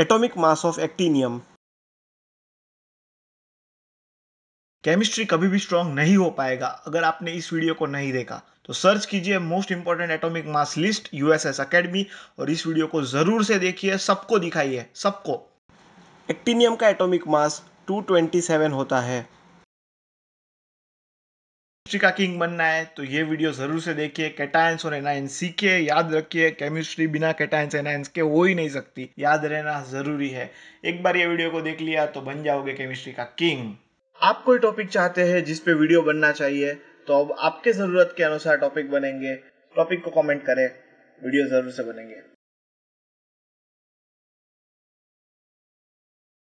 atomic mass of actinium chemistry कभी भी strong नहीं हो पाएगा अगर आपने इस वीडियो को नहीं देखा तो सर्च कीजिए most important atomic mass list USS academy और इस वीडियो को जरूर से देखिए सबको दिखाइए सबको एक्टीनियम का एटॉमिक मास 227 होता है केमिस्ट्री का किंग बनना है तो ये वीडियो जरूर से देखिए कैटायंस और एनायंस सीखिए याद रखिए केमिस्ट्री बिना कैटायंस एनायंस के हो ही नहीं सकती याद रहना जरूरी है एक बार ये वीडियो को देख लिया तो बन जाओगे केमिस्ट्री का किंग आप कोई टॉपिक चाहते हैं जिसपे वीडियो बनना चाहिए तो अब आपके जरूरत के अनुसार टॉपिक बनेंगे टॉपिक को कॉमेंट करें वीडियो जरूर से बनेंगे